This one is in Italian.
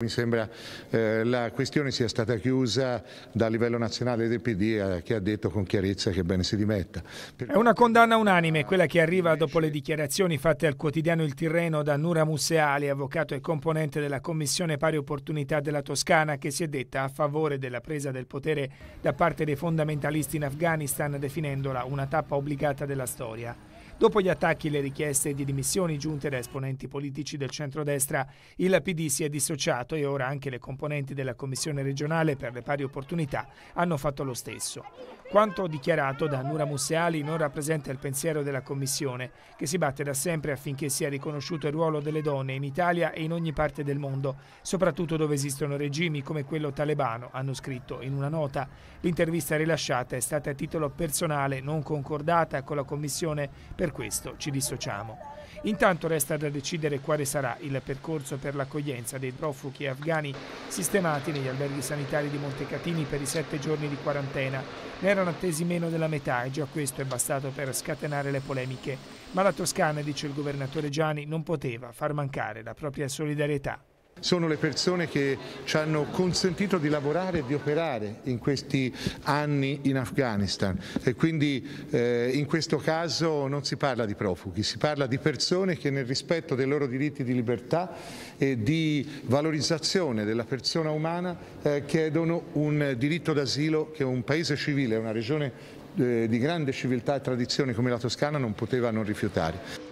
Mi sembra eh, la questione sia stata chiusa dal livello nazionale del PD eh, che ha detto con chiarezza che bene si dimetta. Per... È una condanna unanime quella che arriva dopo le dichiarazioni fatte al quotidiano Il Tirreno da Nura Musseali, avvocato e componente della Commissione Pari Opportunità della Toscana, che si è detta a favore della presa del potere da parte dei fondamentalisti in Afghanistan, definendola una tappa obbligata della storia. Dopo gli attacchi e le richieste di dimissioni giunte da esponenti politici del centrodestra, il PD si è dissociato e ora anche le componenti della Commissione regionale per le pari opportunità hanno fatto lo stesso. Quanto dichiarato da Nura Musseali non rappresenta il pensiero della Commissione, che si batte da sempre affinché sia riconosciuto il ruolo delle donne in Italia e in ogni parte del mondo, soprattutto dove esistono regimi come quello talebano, hanno scritto in una nota. L'intervista rilasciata è stata a titolo personale, non concordata con la Commissione, per questo ci dissociamo. Intanto resta da decidere quale sarà il percorso per l'accoglienza dei profughi afghani sistemati negli alberghi sanitari di Montecatini per i sette giorni di quarantena. Nel erano attesi meno della metà e già questo è bastato per scatenare le polemiche. Ma la Toscana, dice il governatore Gianni, non poteva far mancare la propria solidarietà. Sono le persone che ci hanno consentito di lavorare e di operare in questi anni in Afghanistan e quindi eh, in questo caso non si parla di profughi, si parla di persone che nel rispetto dei loro diritti di libertà e di valorizzazione della persona umana eh, chiedono un diritto d'asilo che un paese civile, una regione eh, di grande civiltà e tradizione come la Toscana non poteva non rifiutare.